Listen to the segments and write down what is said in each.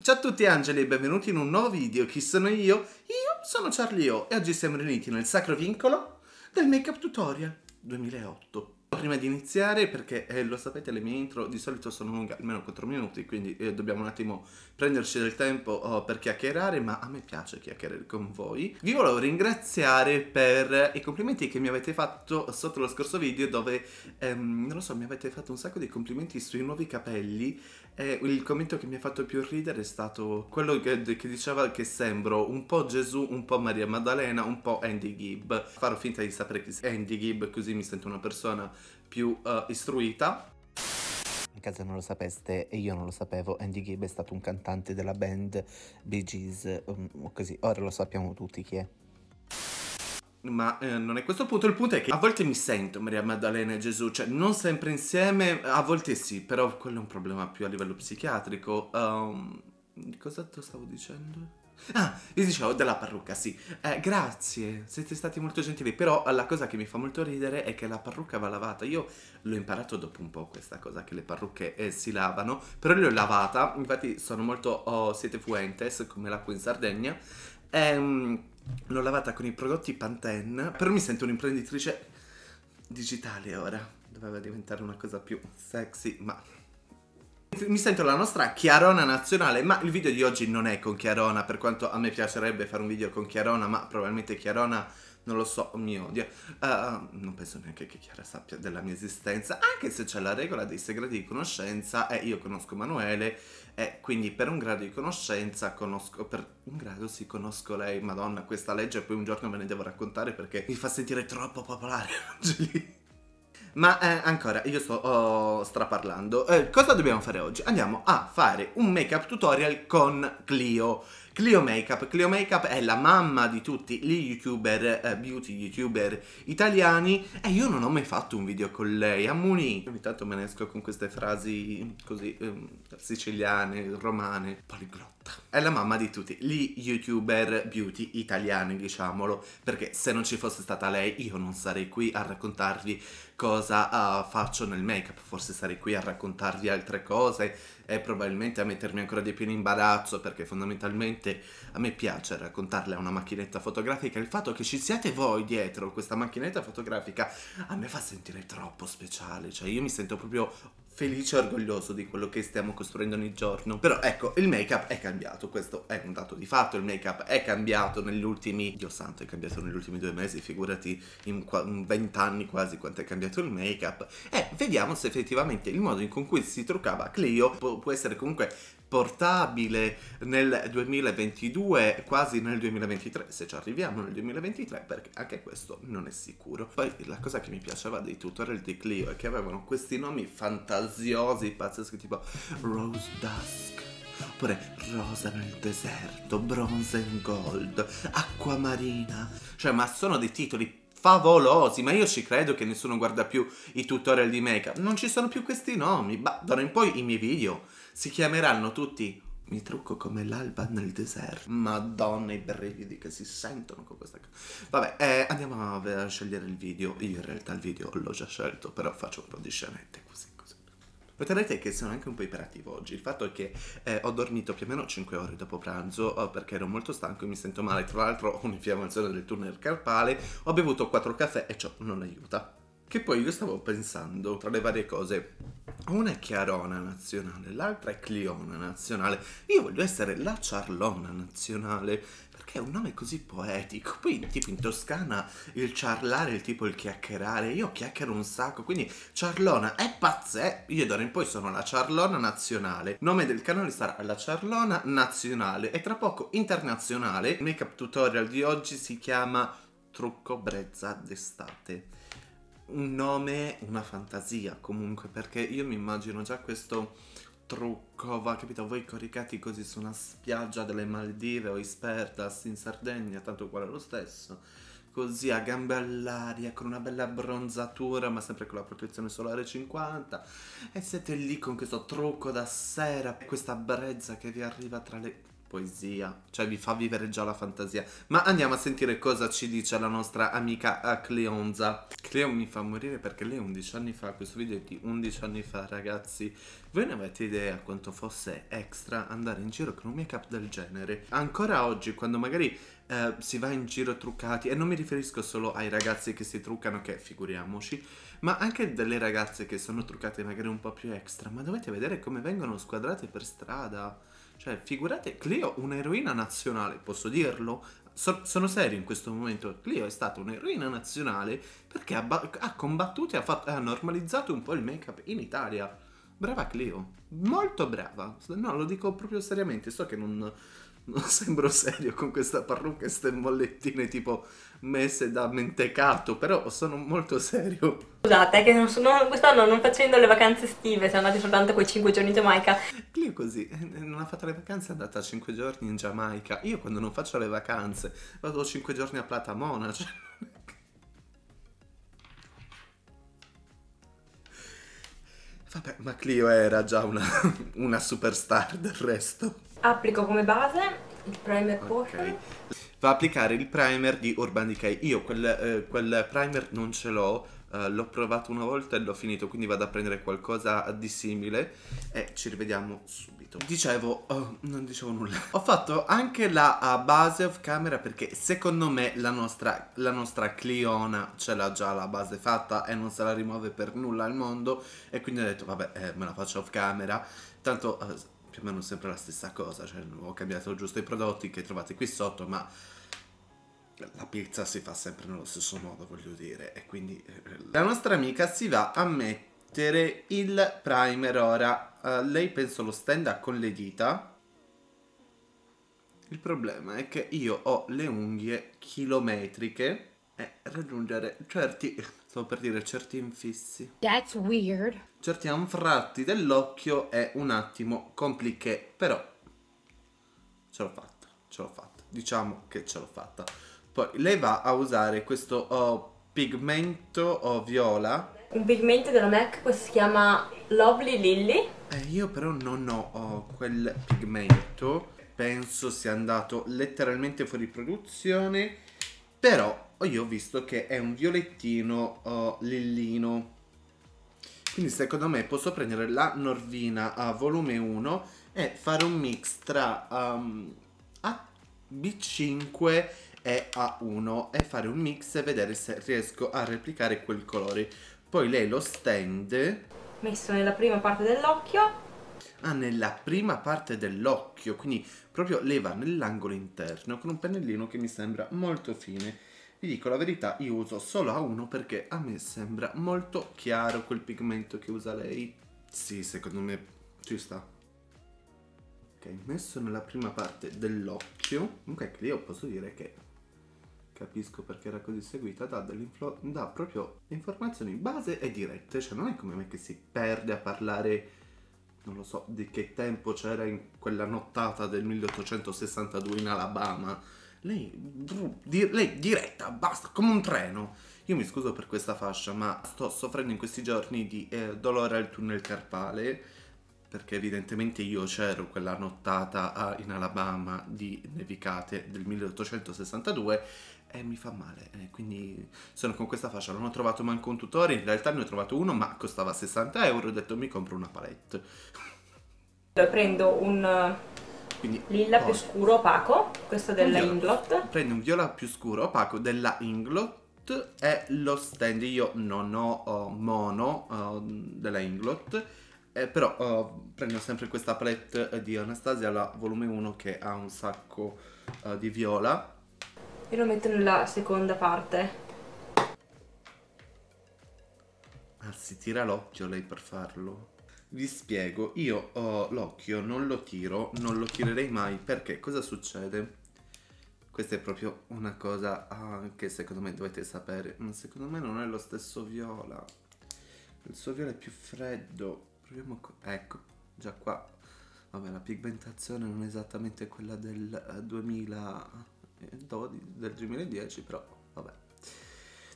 Ciao a tutti angeli e benvenuti in un nuovo video, chi sono io? Io sono Charlie O e oggi siamo riuniti nel sacro vincolo del Makeup Tutorial 2008 Prima di iniziare, perché eh, lo sapete le mie intro di solito sono lunghe almeno 4 minuti quindi eh, dobbiamo un attimo prenderci del tempo oh, per chiacchierare ma a me piace chiacchierare con voi Vi volevo ringraziare per i complimenti che mi avete fatto sotto lo scorso video dove, ehm, non lo so, mi avete fatto un sacco di complimenti sui nuovi capelli e eh, il commento che mi ha fatto più ridere è stato quello che, che, diceva che sembro un po' Gesù, un po' Maria Maddalena, un po' Andy Gibb. Farò finta di sapere chi è Andy Gibb, così mi sento una persona più uh, istruita. In caso non lo sapeste e io non lo sapevo, Andy Gibb è stato un cantante della band Bee Gees, um, così ora lo sappiamo tutti chi è. Ma eh, non è questo il punto, il punto è che a volte mi sento Maria Maddalena e Gesù, cioè non sempre insieme, a volte sì, però quello è un problema più a livello psichiatrico. Um, cosa te stavo dicendo? Ah, vi dicevo della parrucca, sì. Eh, grazie, siete stati molto gentili, però la cosa che mi fa molto ridere è che la parrucca va lavata. Io l'ho imparato dopo un po' questa cosa che le parrucche eh, si lavano, però l'ho lavata, infatti sono molto oh, siete fuentes come l'acqua in Sardegna. Ehm L'ho lavata con i prodotti Pantene, però mi sento un'imprenditrice digitale ora. Doveva diventare una cosa più sexy, ma... Mi sento la nostra Chiarona nazionale, ma il video di oggi non è con Chiarona, per quanto a me piacerebbe fare un video con Chiarona, ma probabilmente Chiarona non lo so, mi odia. Uh, non penso neanche che Chiara sappia della mia esistenza, anche se c'è la regola dei segreti di conoscenza e eh, io conosco Emanuele e eh, quindi per un grado di conoscenza conosco, per un grado sì conosco lei, madonna, questa legge poi un giorno me ne devo raccontare perché mi fa sentire troppo popolare Angelina. Ma eh, ancora, io sto oh, straparlando. Eh, cosa dobbiamo fare oggi? Andiamo a fare un make-up tutorial con Clio. Clio Makeup. Clio Makeup è la mamma di tutti gli youtuber, eh, beauty youtuber italiani e io non ho mai fatto un video con lei, ammuni. Ogni tanto me ne esco con queste frasi così ehm, siciliane, romane, poliglotta. È la mamma di tutti gli youtuber beauty italiani, diciamolo, perché se non ci fosse stata lei io non sarei qui a raccontarvi cosa uh, faccio nel makeup, forse sarei qui a raccontarvi altre cose, è probabilmente a mettermi ancora di più in imbarazzo perché fondamentalmente a me piace raccontarle a una macchinetta fotografica. Il fatto che ci siate voi dietro questa macchinetta fotografica a me fa sentire troppo speciale, cioè io mi sento proprio felice e orgoglioso di quello che stiamo costruendo ogni giorno. Però ecco, il make-up è cambiato, questo è un dato di fatto, il make-up è cambiato negli ultimi, Dio santo, è cambiato negli ultimi due mesi, figurati in, qua... 20 anni quasi quanto è cambiato il make-up. E eh, vediamo se effettivamente il modo in cui si truccava Clio può essere comunque portabile nel 2022, quasi nel 2023, se ci arriviamo nel 2023, perché anche questo non è sicuro. Poi la cosa che mi piaceva dei tutorial di Clio è che avevano questi nomi fantasiosi, pazzeschi, tipo Rose Dusk, oppure rosa nel deserto, bronze and gold, acqua marina. Cioè, ma sono dei titoli favolosi, ma io ci credo che nessuno guarda più i tutorial di make Non ci sono più questi nomi, ma d'ora in poi i miei video si chiameranno tutti mi trucco come l'alba nel deserto. Madonna, i brividi che si sentono con questa cosa. Vabbè, eh, andiamo a, a scegliere il video. Io in realtà il video l'ho già scelto, però faccio un po' di scenette così. così. Noterete che sono anche un po' iperativo oggi. Il fatto è che eh, ho dormito più o meno 5 ore dopo pranzo oh, perché ero molto stanco e mi sento male. Tra l'altro ho un'infiammazione del tunnel carpale, ho bevuto 4 caffè e ciò non aiuta. Che poi io stavo pensando tra le varie cose una è Chiarona nazionale, l'altra è Cliona nazionale. Io voglio essere la Ciarlona nazionale perché è un nome così poetico. Poi, tipo, in Toscana il ciarlare è tipo il chiacchierare. Io chiacchiero un sacco, quindi Ciarlona è pazzè. Io d'ora in poi sono la Ciarlona nazionale. Nome del canale sarà la Ciarlona nazionale e tra poco internazionale. Il make-up tutorial di oggi si chiama Trucco brezza d'estate un nome, una fantasia comunque, perché io mi immagino già questo trucco, va capito, voi coricati così su una spiaggia delle Maldive o Ispertas in Sardegna, tanto uguale lo stesso, così a gambe all'aria, con una bella bronzatura, ma sempre con la protezione solare 50, e siete lì con questo trucco da sera, questa brezza che vi arriva tra le poesia, cioè vi fa vivere già la fantasia. Ma andiamo a sentire cosa ci dice la nostra amica eh, Cleonza. Cleon mi fa morire perché lei 11 anni fa, questo video è di 11 anni fa ragazzi. Voi ne avete idea quanto fosse extra andare in giro con un make up del genere? Ancora oggi quando magari eh, si va in giro truccati, e non mi riferisco solo ai ragazzi che si truccano, che figuriamoci, ma anche delle ragazze che sono truccate magari un po' più extra, ma dovete vedere come vengono squadrate per strada. Cioè, figurate, Cleo, un'eroina nazionale, posso dirlo? So, sono serio in questo momento. Cleo è stata un'eroina nazionale perché ha, ha combattuto e ha, fatto, ha normalizzato un po' il make-up in Italia. Brava Cleo, molto brava. No, lo dico proprio seriamente, so che non non sembro serio con questa parrucca e queste mollettine tipo messe da mentecato, però sono molto serio. Scusate, che non sono, quest'anno non facendo le vacanze estive, siamo andati soltanto quei 5 giorni in Giamaica. Lì così, non ha fatto le vacanze, è andata 5 giorni in Giamaica. Io quando non faccio le vacanze vado 5 giorni a Plata Mona. Cioè, Vabbè, ma Clio era già una, una superstar del resto. Applico come base il primer okay. Portion va a applicare il primer di Urban Decay. Io quel, eh, quel primer non ce l'ho, eh, l'ho provato una volta e l'ho finito, quindi vado a prendere qualcosa di simile e ci rivediamo subito. Dicevo, oh, non dicevo nulla. Ho fatto anche la uh, base off camera perché secondo me la nostra, la nostra Cliona ce l'ha già la base fatta e non se la rimuove per nulla al mondo e quindi ho detto vabbè eh, me la faccio off camera, tanto... Uh, cioè, ma non sempre la stessa cosa, cioè, ho cambiato giusto i prodotti che trovate qui sotto, ma la pizza si fa sempre nello stesso modo, voglio dire, e quindi eh, la nostra amica si va a mettere il primer ora. Uh, lei penso lo stenda con le dita. Il problema è che io ho le unghie chilometriche e raggiungere certi, stavo per dire certi infissi. That's weird certi anfratti dell'occhio è un attimo compliqué, però ce l'ho fatta, ce l'ho fatta, diciamo che ce l'ho fatta. Poi lei va a usare questo oh, pigmento oh, viola. Un pigmento della MAC, questo si chiama Lovely Lily. Eh, io però non ho oh, quel pigmento, penso sia andato letteralmente fuori produzione, però io ho visto che è un violettino oh, lillino quindi secondo me posso prendere la Norvina a volume 1 e fare un mix tra um, AB5 e A1 e fare un mix e vedere se riesco a replicare quel colore. Poi lei lo stende. Messo nella prima parte dell'occhio. Ah, nella prima parte dell'occhio, quindi proprio leva nell'angolo interno con un pennellino che mi sembra molto fine. Vi dico la verità, io uso solo A1 perché a me sembra molto chiaro quel pigmento che usa lei. Sì, secondo me ci sta. Ok, messo nella prima parte dell'occhio. Comunque lì io posso dire che capisco perché era così seguita, dà, dà proprio informazioni base e dirette, cioè non è come me che si perde a parlare, non lo so, di che tempo c'era in quella nottata del 1862 in Alabama lei, bru, di, lei diretta, basta, come un treno. Io mi scuso per questa fascia, ma sto soffrendo in questi giorni di eh, dolore al tunnel carpale, perché evidentemente io c'ero quella nottata a, in Alabama di nevicate del 1862 e mi fa male, eh, quindi sono con questa fascia, non ho trovato manco un tutorial, in realtà ne ho trovato uno, ma costava 60 euro, ho detto mi compro una palette. Prendo un quindi, Lilla più scuro opaco, questo della Inglot. Prendi un viola più scuro opaco della Inglot e lo stand, io non ho oh, mono oh, della Inglot, eh, però oh, prendo sempre questa palette eh, di Anastasia, la volume 1 che ha un sacco eh, di viola. E lo metto nella seconda parte. Ah, si tira l'occhio lei per farlo. Vi spiego, io oh, l'occhio non lo tiro, non lo tirerei mai perché cosa succede? Questa è proprio una cosa ah, che secondo me dovete sapere, ma secondo me non è lo stesso viola. Il suo viola è più freddo. Proviamo, ecco, già qua. Vabbè, la pigmentazione non è esattamente quella del 2012, eh, eh, del 2010, però vabbè.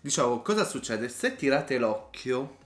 Diciamo, cosa succede? Se tirate l'occhio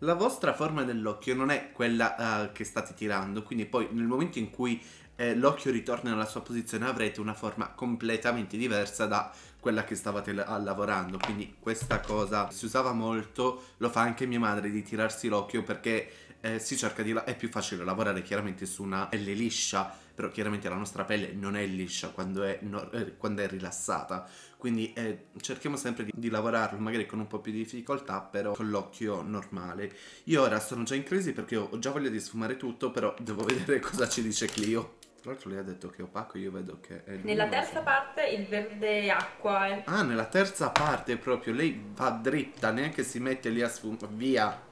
la vostra forma dell'occhio non è quella uh, che state tirando, quindi poi nel momento in cui eh, l'occhio ritorna alla sua posizione avrete una forma completamente diversa da quella che stavate la lavorando. Quindi questa cosa si usava molto, lo fa anche mia madre di tirarsi l'occhio perché eh, si cerca di... La- è più facile lavorare chiaramente su una pelle liscia, però chiaramente la nostra pelle non è liscia quando è, no- eh, quando è rilassata, quindi eh, cerchiamo sempre di, di lavorarlo, magari con un po' più di difficoltà, però con l'occhio normale. Io ora sono già in crisi perché ho già voglia di sfumare tutto, però devo vedere cosa ci dice Clio. Tra l'altro lei ha detto che è opaco, io vedo che è... Nella terza parte il verde acqua. Eh. Ah, nella terza parte proprio, lei va dritta, neanche si mette lì a sfumare. Via!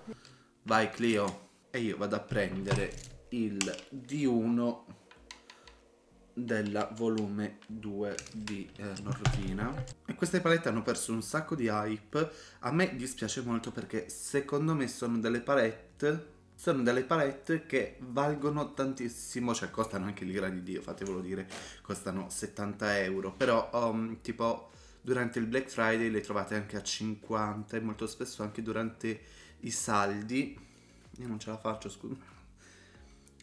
Vai Clio e io vado a prendere il D1 della volume 2 di eh, Norvina e queste palette hanno perso un sacco di hype a me dispiace molto perché secondo me sono delle palette sono delle palette che valgono tantissimo, cioè costano anche l'ira di Dio, fatevelo dire, costano 70 euro, però um, tipo durante il Black Friday le trovate anche a 50 e molto spesso anche durante i saldi io non ce la faccio, scusa.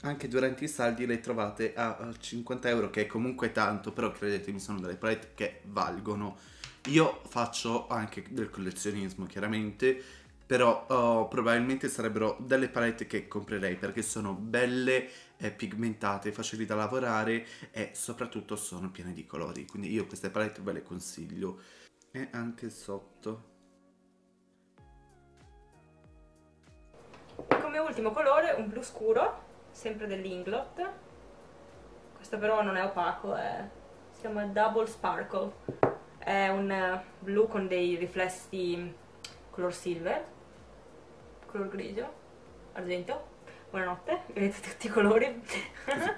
Anche durante i saldi le trovate a 50 eh, euro, che è comunque tanto, però credetemi, sono delle palette che valgono. Io faccio anche del collezionismo, chiaramente, però oh, probabilmente sarebbero delle palette che comprerei perché sono belle, eh, pigmentate, facili da lavorare e soprattutto sono piene di colori. Quindi io queste palette ve le consiglio. E anche sotto come ultimo colore un blu scuro sempre dell'Inglot questo però non è opaco è, si chiama Double Sparkle è un eh, blu con dei riflessi mm, color silver color grigio argento buonanotte, vedete tutti i colori.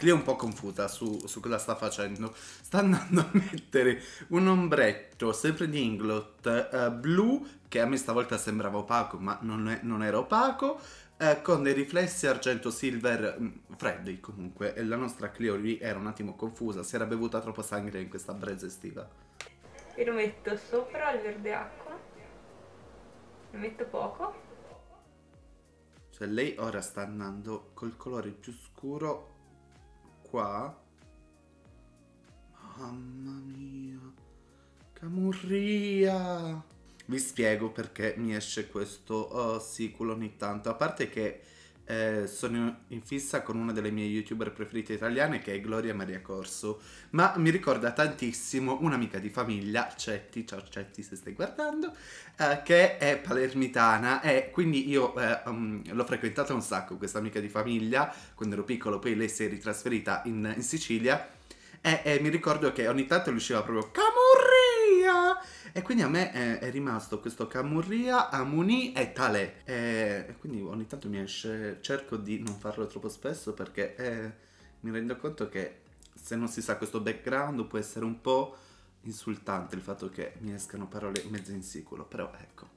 Lì è un po' confusa su, su, cosa sta facendo. Sta andando a mettere un ombretto, sempre di Inglot, eh, blu, che a me stavolta sembrava opaco, ma non, è, non era opaco, eh, con dei riflessi argento silver mh, mm, freddi comunque e la nostra Clio lì era un attimo confusa, si era bevuta troppo sangue in questa brezza estiva. E lo metto sopra al verde acqua, ne metto poco. Cioè lei ora sta andando col colore più scuro qua. Mamma mia, camurria! vi spiego perché mi esce questo uh, siculo ogni tanto, a parte che eh, sono in fissa con una delle mie youtuber preferite italiane che è Gloria Maria Corso, ma mi ricorda tantissimo un'amica di famiglia, Cetti, ciao Cetti se stai guardando, eh, che è palermitana e quindi io eh, um, l'ho frequentata un sacco questa amica di famiglia quando ero piccolo, poi lei si è ritrasferita in, in Sicilia e mi ricordo che ogni tanto riusciva proprio Camurri! Camurria. E quindi a me è, è rimasto questo Camurria, Amuni e Tale. E, quindi ogni tanto mi esce, cerco di non farlo troppo spesso perché eh, mi rendo conto che se non si sa questo background può essere un po' insultante il fatto che mi escano parole mezzo in siculo, però ecco,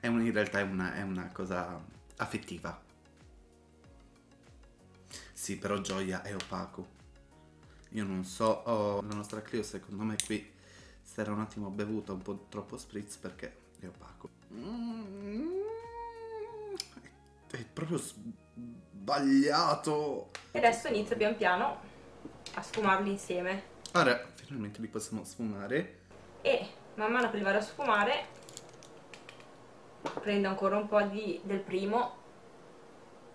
è un, in realtà è una, è una cosa affettiva. Sì, però gioia è opaco. Io non so, oh, la nostra Clio secondo me qui Sarà un attimo bevuta, un po' troppo spritz perché è opaco. Mm, è, è proprio sbagliato. E adesso inizio pian piano a sfumarli insieme. Ora, finalmente li possiamo sfumare. E man mano che li vado a sfumare, prendo ancora un po' di, del primo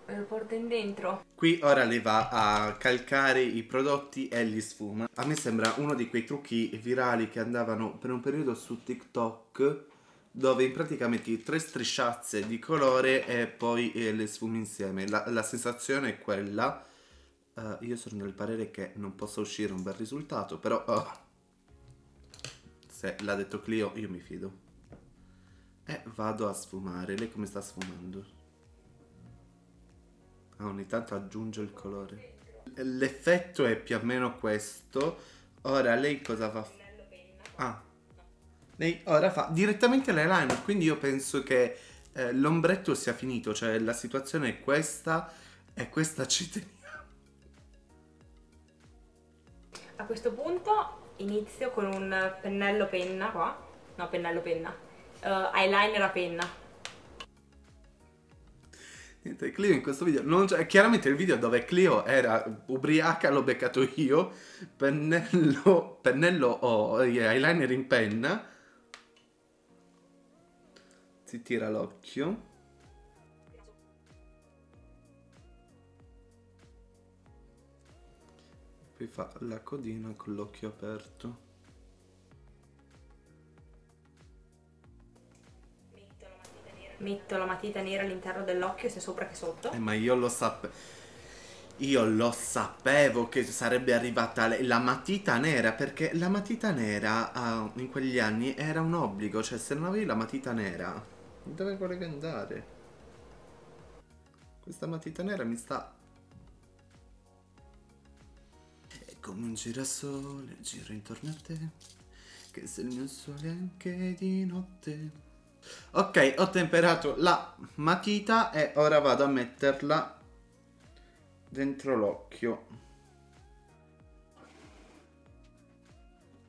me lo porto in dentro. Qui ora le va a calcare i prodotti e li sfuma. A me sembra uno di quei trucchi virali che andavano per un periodo su TikTok dove in pratica metti tre strisciazze di colore e poi eh, le sfumi insieme. La, la sensazione è quella. Uh, io sono del parere che non possa uscire un bel risultato, però oh, se l'ha detto Clio io mi fido. E vado a sfumare. Lei come sta sfumando? Ah, ogni tanto aggiunge il colore. L'effetto è più o meno questo. Ora lei cosa fa? Ah. Lei ora fa direttamente l'eyeliner, quindi io penso che eh, l'ombretto sia finito, cioè la situazione è questa e questa ci teniamo. A questo punto inizio con un pennello penna qua, no pennello penna, uh, eyeliner a penna Niente, Clio in questo video non c'è. Chiaramente il video dove Clio era ubriaca l'ho beccato io. Pennello, pennello o oh, eyeliner in penna. Si tira l'occhio. Poi fa la codina con l'occhio aperto. metto la matita nera all'interno dell'occhio sia sopra che sotto. Eh, ma io lo sapevo. Io lo sapevo che sarebbe arrivata la matita nera perché la matita nera ah, in quegli anni era un obbligo, cioè se non avevi la matita nera dove volevi andare? Questa matita nera mi sta... È come un girasole giro intorno a te, che se il mio sole anche di notte Ok, ho temperato la matita e ora vado a metterla dentro l'occhio.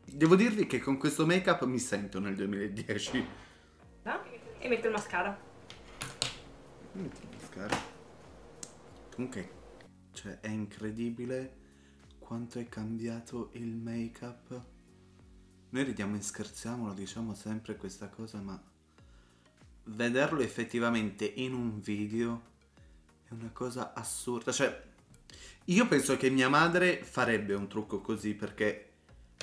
Devo dirvi che con questo make-up mi sento nel 2010. E metto il mascara. Metto il mascara. Comunque, cioè, è incredibile quanto è cambiato il make-up. Noi ridiamo e scherziamo, lo diciamo sempre questa cosa, ma vederlo effettivamente in un video è una cosa assurda. Cioè, io penso che mia madre farebbe un trucco così perché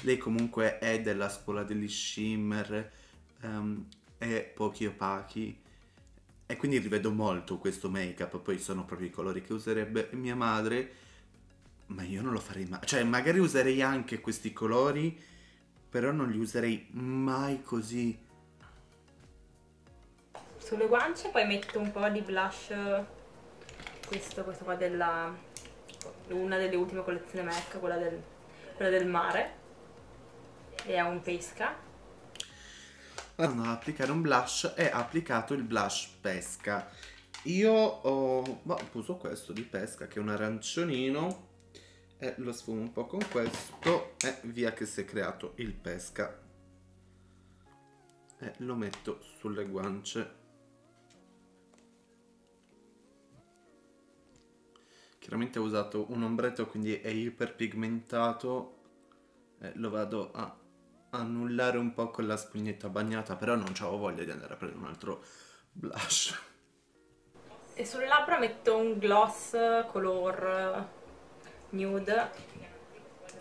lei comunque è della scuola degli shimmer, um, ehm, è pochi opachi e quindi rivedo molto questo make-up, poi sono proprio i colori che userebbe mia madre, ma io non lo farei mai. Cioè, magari userei anche questi colori, però non li userei mai così sulle guance poi metto un po' di blush questo, questo qua della una delle ultime collezioni MAC quella del, quella del mare e è un pesca andando ah, ad applicare un blush è applicato il blush pesca io ho ma, uso questo di pesca che è un arancionino e lo sfumo un po' con questo e via che si è creato il pesca e lo metto sulle guance Chiaramente ho usato un ombretto, quindi è iperpigmentato. Eh, lo vado a annullare un po' con la spugnetta bagnata, però non ho voglia di andare a prendere un altro blush. E sulle labbra metto un gloss color nude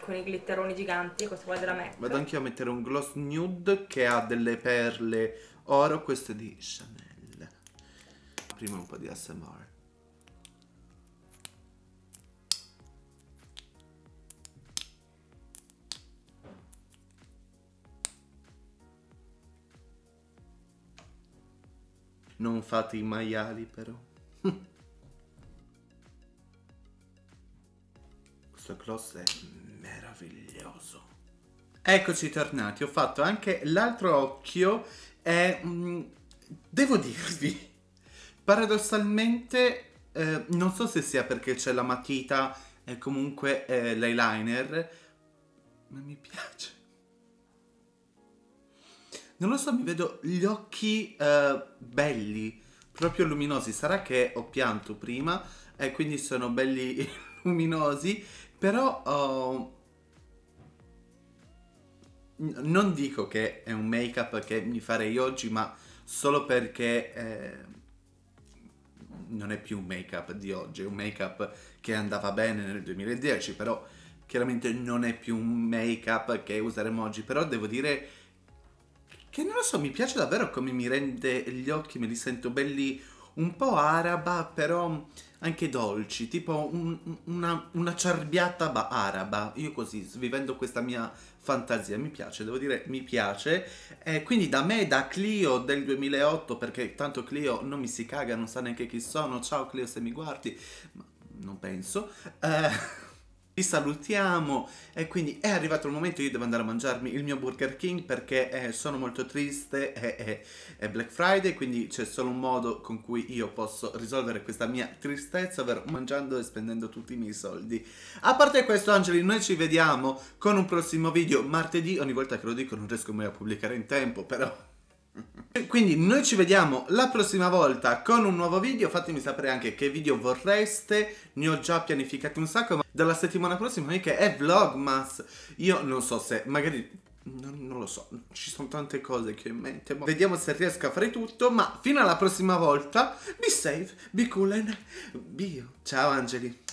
con i glitteroni giganti, questo qua è della MAC. Vado anche io a mettere un gloss nude che ha delle perle oro, questo è di Chanel. Prima un po' di ASMR. Non fate i maiali però. Questo gloss è meraviglioso. Eccoci tornati, ho fatto anche l'altro occhio e mm, devo dirvi, paradossalmente, eh, non so se sia perché c'è la matita e comunque eh, l'eyeliner, ma mi piace. Non lo so, mi vedo gli occhi eh, belli, proprio luminosi. Sarà che ho pianto prima e quindi sono belli luminosi, però oh, non dico che è un make-up che mi farei oggi, ma solo perché eh, non è più un make-up di oggi, è un make-up che andava bene nel 2010, però chiaramente non è più un make-up che useremo oggi, però devo dire che non lo so, mi piace davvero come mi rende gli occhi, me li sento belli un po' araba, però anche dolci, tipo un, una, una ciarbiata araba. Io così, vivendo questa mia fantasia, mi piace, devo dire mi piace. Eh, quindi da me, da Clio del 2008, perché tanto Clio non mi si caga, non sa neanche chi sono, ciao Clio se mi guardi, ma non penso. Eh vi salutiamo e quindi è arrivato il momento, io devo andare a mangiarmi il mio Burger King perché eh, sono molto triste, è, eh, è, eh, è Black Friday, quindi c'è solo un modo con cui io posso risolvere questa mia tristezza, ovvero mangiando e spendendo tutti i miei soldi. A parte questo Angeli, noi ci vediamo con un prossimo video martedì, ogni volta che lo dico non riesco mai a pubblicare in tempo, però... quindi noi ci vediamo la prossima volta con un nuovo video, fatemi sapere anche che video vorreste, ne ho già pianificati un sacco, ma dalla settimana prossima mica è Vlogmas, io non so se magari... Non, non, lo so, ci sono tante cose che ho in mente. Boh. Vediamo se riesco a fare tutto, ma fino alla prossima volta, be safe, be cool and be you. Ciao Angeli.